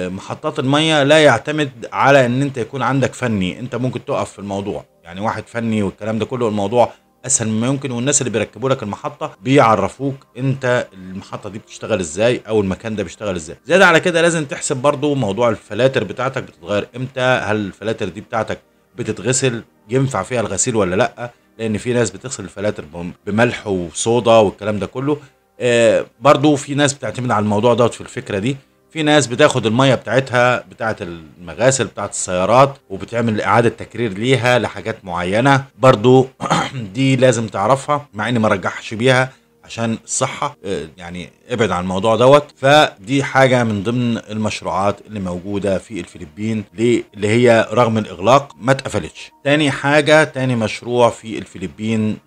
محطات المية لا يعتمد على ان انت يكون عندك فني انت ممكن تقف في الموضوع يعني واحد فني والكلام ده كله الموضوع اسهل مما يمكن والناس اللي بيركبوا لك المحطه بيعرفوك انت المحطه دي بتشتغل ازاي او المكان ده بيشتغل ازاي زياده على كده لازم تحسب برضو موضوع الفلاتر بتاعتك بتتغير امتى هل الفلاتر دي بتاعتك بتتغسل ينفع فيها الغسيل ولا لا لان في ناس بتغسل الفلاتر بملح وصودا والكلام ده كله آه برضو في ناس بتعتمد على الموضوع دوت في الفكره دي في ناس بتاخد الميه بتاعتها بتاعه المغاسل بتاعه السيارات وبتعمل اعاده تكرير ليها لحاجات معينه برضو دي لازم تعرفها مع اني ما رجحش بيها عشان الصحه آه، يعني ابعد عن الموضوع دوت فدي حاجه من ضمن المشروعات اللي موجوده في الفلبين اللي هي رغم الاغلاق ما اتقفلتش تاني حاجه تاني مشروع في الفلبين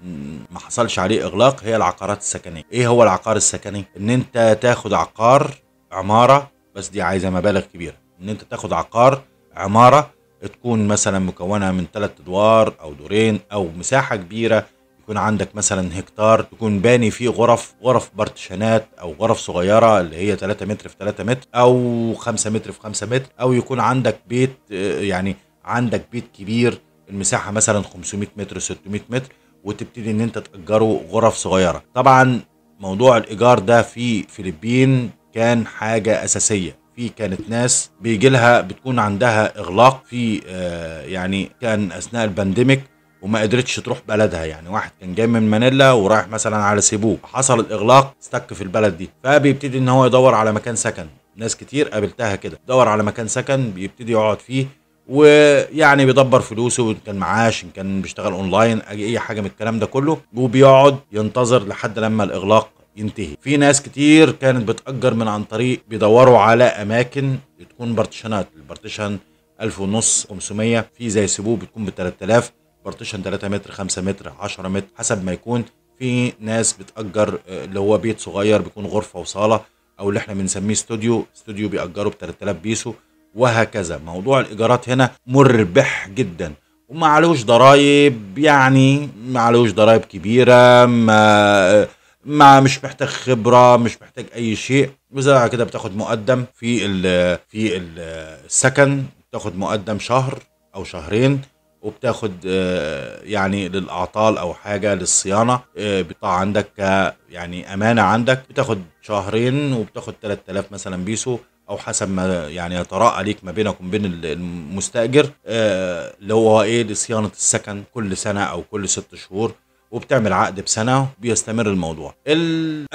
ما حصلش عليه اغلاق هي العقارات السكنيه ايه هو العقار السكني ان انت تاخد عقار عماره بس دي عايزه مبالغ كبيره ان انت تاخد عقار عماره تكون مثلا مكونه من ثلاث ادوار او دورين او مساحه كبيره يكون عندك مثلا هكتار تكون باني فيه غرف غرف بارتيشنات او غرف صغيره اللي هي 3 متر في 3 متر او 5 متر في 5 متر او يكون عندك بيت آه، يعني عندك بيت كبير المساحه مثلا 500 متر 600 متر وتبتدي ان انت تاجره غرف صغيره طبعا موضوع الايجار ده في فلبين كان حاجه اساسيه في كانت ناس بيجي لها بتكون عندها اغلاق في آه، يعني كان اثناء البانديميك وما قدرتش تروح بلدها يعني واحد كان جاي من مانيلا ورايح مثلا على سيبو حصل الاغلاق استك في البلد دي فبيبتدي ان هو يدور على مكان سكن ناس كتير قابلتها كده دور على مكان سكن بيبتدي يقعد فيه ويعني بيدبر فلوسه ان كان معاش ان كان بيشتغل اونلاين اي حاجه من الكلام ده كله وبيقعد ينتظر لحد لما الاغلاق ينتهي في ناس كتير كانت بتأجر من عن طريق بيدوروا على أماكن تكون بارتيشنات البارتيشن 1000 ونص 500 في زي سيبو بتكون ب 3000 بارتيشن 3 متر 5 متر 10 متر حسب ما يكون في ناس بتأجر آه، اللي هو بيت صغير بيكون غرفة وصالة أو اللي احنا بنسميه استوديو استوديو بيأجره ب 3000 بيسو وهكذا موضوع الإيجارات هنا مربح جدا وما عليهوش ضرايب يعني ما عليهوش ضرايب كبيرة ما ما مش محتاج خبره مش محتاج اي شيء وزي كده بتاخد مقدم في الـ في السكن بتاخد مقدم شهر او شهرين وبتاخد آه، يعني للاعطال او حاجه للصيانه بطاعه عندك يعني امانه عندك بتاخد شهرين وبتاخد 3000 مثلا بيسو او حسب ما يعني يتراءى ليك ما بينك وبين بين المستاجر آه، اللي هو ايه لصيانه السكن كل سنه او كل ست شهور وبتعمل عقد بسنة بيستمر الموضوع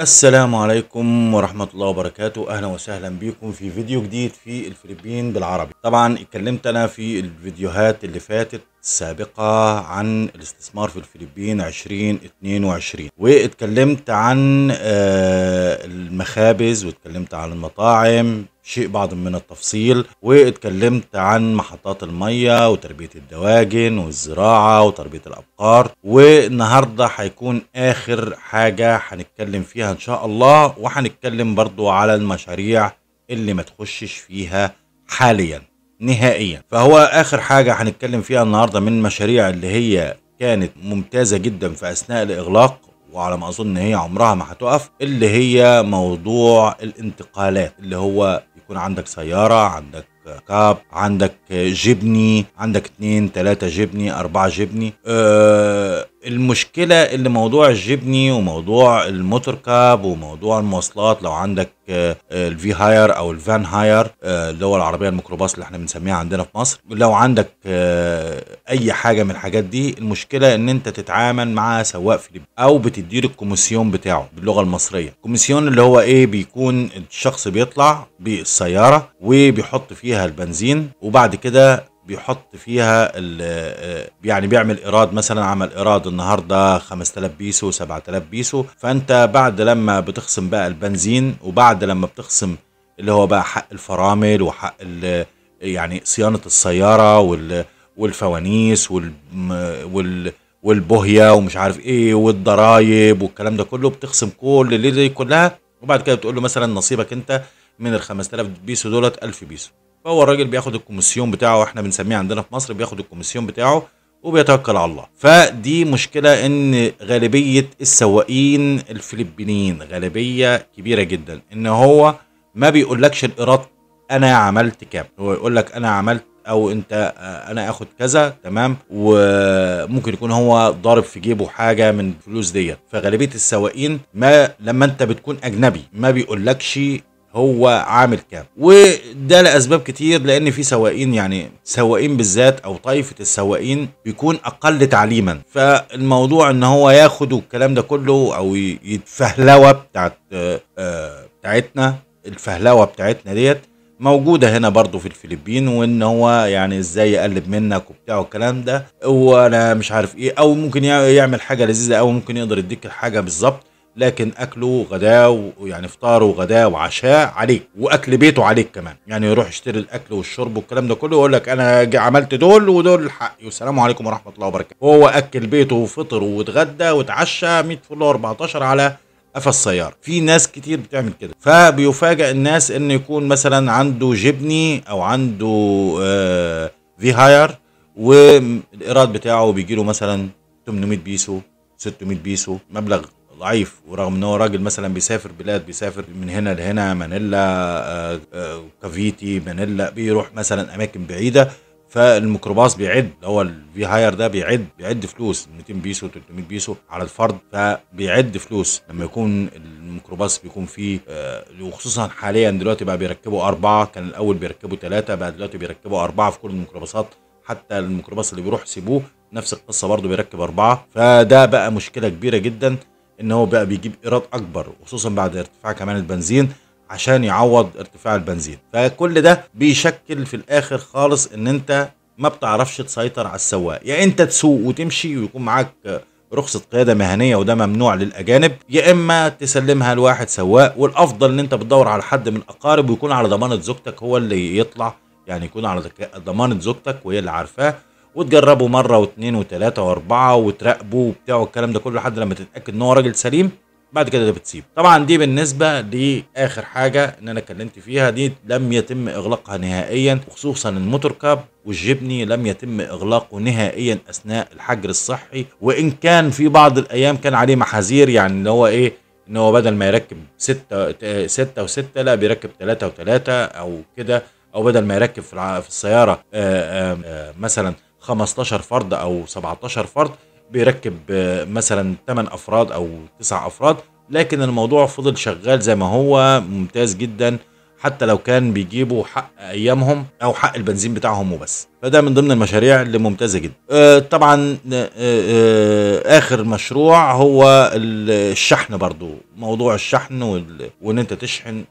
السلام عليكم ورحمة الله وبركاته أهلا وسهلا بكم في فيديو جديد في الفلبين بالعربي طبعا اتكلمت أنا في الفيديوهات اللي فاتت السابقة عن الاستثمار في الفلبين 2022 واتكلمت عن آه، المخابز واتكلمت عن المطاعم شيء بعض من التفصيل واتكلمت عن محطات المية وتربية الدواجن والزراعة وتربية الأبقار والنهاردة هيكون آخر حاجة هنتكلم فيها إن شاء الله وهنتكلم برضو على المشاريع اللي ما تخشش فيها حالياً نهائيا فهو اخر حاجه هنتكلم فيها النهارده من المشاريع اللي هي كانت ممتازه جدا في اثناء الاغلاق وعلى ما اظن هي عمرها ما هتقف اللي هي موضوع الانتقالات اللي هو يكون عندك سياره عندك كاب عندك جبني عندك اتنين تلاتة جبني اربعة جبني أه المشكله اللي موضوع الجبني وموضوع الموتور كاب وموضوع المواصلات لو عندك آه، الفي هاير او الفان هاير آه، اللي هو العربيه الميكروباص اللي احنا بنسميها عندنا في مصر لو عندك آه، اي حاجه من الحاجات دي المشكله ان انت تتعامل مع سواق فيليب او بتديله الكوميسيون بتاعه باللغه المصريه الكوميسيون اللي هو ايه بيكون الشخص بيطلع بالسياره وبيحط فيها البنزين وبعد كده بيحط فيها آه، يعني بيعمل ايراد مثلا عمل ايراد النهارده 5000 بيسو 7000 بيسو فانت بعد لما بتخصم بقى البنزين وبعد لما بتخصم اللي هو بقى حق الفرامل وحق يعني صيانه السياره وال والفوانيس وال, وال والبهيه ومش عارف ايه والضرايب والكلام ده كله بتخصم كل اللي دي كلها وبعد كده بتقول له مثلا نصيبك انت من ال 5000 بيسو دولت 1000 بيسو فهو الراجل بياخد الكوميسيون بتاعه واحنا بنسميه عندنا في مصر بياخد الكوميسيون بتاعه وبيتوكل على الله فدي مشكلة ان غالبية السواقين الفلبينيين غالبية كبيرة جدا ان هو ما بيقولكش الايراد انا عملت كام هو يقول لك انا عملت او انت آه، انا اخد كذا تمام وممكن يكون هو ضارب في جيبه حاجه من الفلوس ديت فغالبيه السواقين ما لما انت بتكون اجنبي ما بيقولكش هو عامل كام وده لاسباب كتير لان في سواقين يعني سواقين بالذات او طائفه السواقين بيكون اقل تعليما فالموضوع ان هو ياخد الكلام ده كله او يتفهلوه بتاعت آه، بتاعتنا الفهلوه بتاعتنا ديت موجوده هنا برضو في الفلبين وان هو يعني ازاي يقلب منك وبتاع والكلام ده وانا مش عارف ايه او ممكن يعمل حاجه لذيذه او ممكن يقدر يديك الحاجه بالظبط لكن اكله غداه ويعني فطاره وغداه وعشاء عليك واكل بيته عليك كمان يعني يروح يشتري الاكل والشرب والكلام ده كله ويقول لك انا عملت دول ودول الحق والسلام عليكم ورحمه الله وبركاته هو اكل بيته وفطر واتغدى واتعشى 100 فل 14 على قفا السيارة في ناس كتير بتعمل كده فبيفاجئ الناس ان يكون مثلا عنده جبني او عنده آه في هاير والايراد بتاعه بيجي له مثلا 800 بيسو 600 بيسو مبلغ ضعيف ورغم ان هو راجل مثلا بيسافر بلاد بيسافر من هنا لهنا مانيلا آه، آه، كافيتي مانيلا بيروح مثلا اماكن بعيده فالميكروباص بيعد هو الفي هاير ده بيعد بيعد فلوس 200 بيسو 300 بيسو على الفرد فبيعد فلوس لما يكون الميكروباص بيكون فيه آه، وخصوصا حاليا دلوقتي بقى بيركبوا اربعه كان الاول بيركبوا ثلاثه بقى دلوقتي بيركبوا اربعه في كل الميكروباصات حتى الميكروباص اللي بيروح سيبوه نفس القصه برضه بيركب اربعه فده بقى مشكله كبيره جدا ان هو بقى بيجيب ايراد اكبر خصوصا بعد ارتفاع كمان البنزين عشان يعوض ارتفاع البنزين فكل ده بيشكل في الاخر خالص ان انت ما بتعرفش تسيطر على السواق يا يعني انت تسوق وتمشي ويكون معاك رخصة قيادة مهنية وده ممنوع للأجانب يا إما تسلمها لواحد سواق والأفضل إن أنت بتدور على حد من الأقارب ويكون على ضمانة زوجتك هو اللي يطلع يعني يكون على ضمانة زوجتك وهي اللي عارفاه وتجربوا مره واثنين وثلاثه واربعه وتراقبوا وبتاع والكلام ده كله لحد لما تتاكد ان هو راجل سليم بعد كده ده بتسيب طبعا دي بالنسبه لاخر حاجه ان انا اتكلمت فيها دي لم يتم اغلاقها نهائيا وخصوصا الموتور كاب والجبني لم يتم اغلاقه نهائيا اثناء الحجر الصحي وان كان في بعض الايام كان عليه محاذير يعني اللي هو ايه ان هو بدل ما يركب ستة ستة وستة لا بيركب ثلاثة وثلاثة او كده او بدل ما يركب في السيارة آه، آه، آه، مثلا 15 فرد او 17 فرد بيركب مثلا 8 افراد او 9 افراد لكن الموضوع فضل شغال زي ما هو ممتاز جدا حتى لو كان بيجيبوا حق ايامهم او حق البنزين بتاعهم وبس فده من ضمن المشاريع اللي ممتازه جدا آه طبعا آه, أه، اخر مشروع هو الشحن برضو موضوع الشحن وان انت تشحن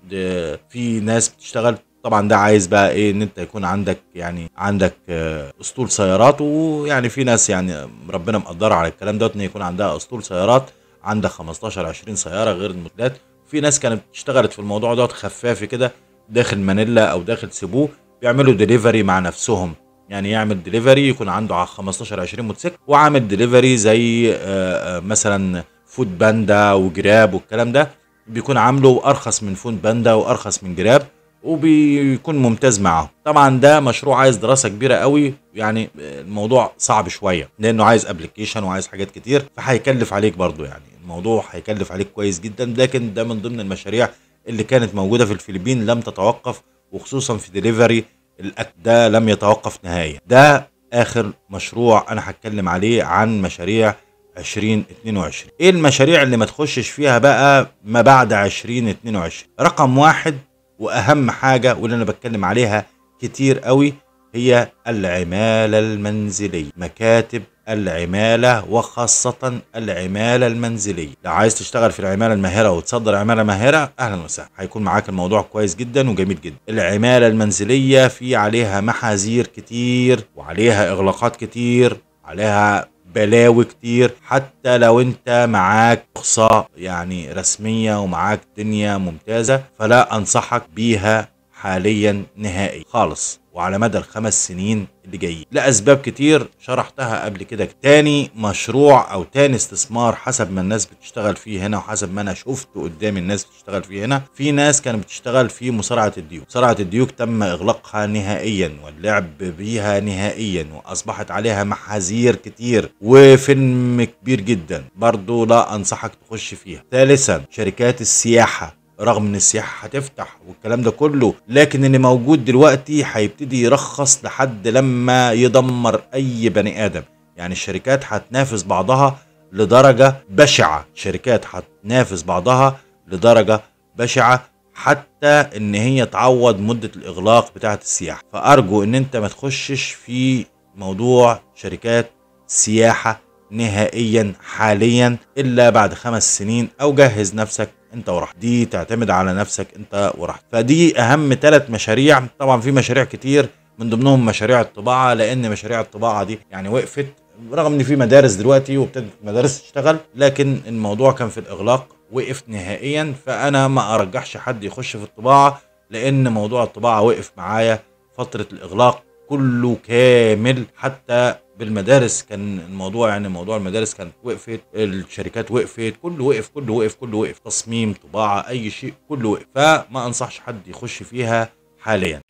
في ناس بتشتغل طبعا ده عايز بقى ايه ان انت يكون عندك يعني عندك آه، اسطول سيارات ويعني في ناس يعني ربنا مقدره على الكلام دوت ان يكون عندها اسطول سيارات عندها 15 20 سياره غير المودات في ناس كانت اشتغلت في الموضوع دوت خفافي كده داخل مانيلا او داخل سيبو بيعملوا ديليفري مع نفسهم يعني يعمل ديليفري يكون عنده على 15 20 موتوسيكل وعامل ديليفري زي آه، آه، مثلا فود باندا وجراب والكلام ده بيكون عامله ارخص من فود باندا وارخص من جراب وبيكون ممتاز معاهم طبعا ده مشروع عايز دراسه كبيره قوي يعني الموضوع صعب شويه لانه عايز ابلكيشن وعايز حاجات كتير فهيكلف عليك برضو يعني الموضوع هيكلف عليك كويس جدا لكن ده من ضمن المشاريع اللي كانت موجوده في الفلبين لم تتوقف وخصوصا في ديليفري الاكل ده لم يتوقف نهائيا ده اخر مشروع انا هتكلم عليه عن مشاريع 2022 ايه المشاريع اللي ما تخشش فيها بقى ما بعد 2022 رقم واحد واهم حاجه واللي انا بتكلم عليها كتير قوي هي العماله المنزليه مكاتب العمالة وخاصة العمالة المنزلية لو عايز تشتغل في العمالة الماهرة وتصدر عمالة ماهرة أهلا وسهلا هيكون معاك الموضوع كويس جدا وجميل جدا العمالة المنزلية في عليها محاذير كتير وعليها إغلاقات كتير عليها بلاوي كتير حتى لو انت معاك رخصة يعني رسمية ومعاك دنيا ممتازة فلا انصحك بيها حاليا نهائي خالص وعلى مدى الخمس سنين اللي جايين لأسباب كتير شرحتها قبل كده تاني مشروع أو تاني استثمار حسب ما الناس بتشتغل فيه هنا وحسب ما أنا شفت قدام الناس بتشتغل فيه هنا في ناس كانت بتشتغل في مصارعة الديوك مصارعة الديوك تم إغلاقها نهائيا واللعب بيها نهائيا وأصبحت عليها محاذير كتير وفيلم كبير جدا برضو لا أنصحك تخش فيها ثالثا شركات السياحة رغم ان السياحه هتفتح والكلام ده كله لكن اللي موجود دلوقتي هيبتدي يرخص لحد لما يدمر اي بني ادم يعني الشركات هتنافس بعضها لدرجه بشعه شركات هتنافس بعضها لدرجه بشعه حتى ان هي تعوض مده الاغلاق بتاعه السياحه فارجو ان انت ما تخشش في موضوع شركات سياحه نهائيا حاليا الا بعد خمس سنين او جهز نفسك انت وراح دي تعتمد على نفسك انت وراح فدي اهم ثلاث مشاريع طبعا في مشاريع كتير من ضمنهم مشاريع الطباعه لان مشاريع الطباعه دي يعني وقفت رغم ان في مدارس دلوقتي وابتدت مدارس تشتغل لكن الموضوع كان في الاغلاق وقف نهائيا فانا ما ارجحش حد يخش في الطباعه لان موضوع الطباعه وقف معايا فتره الاغلاق كله كامل حتى بالمدارس كان الموضوع يعني موضوع المدارس كان وقفت الشركات وقفت كله وقف كله وقف كله وقف تصميم طباعه اي شيء كله وقف فما انصحش حد يخش فيها حاليا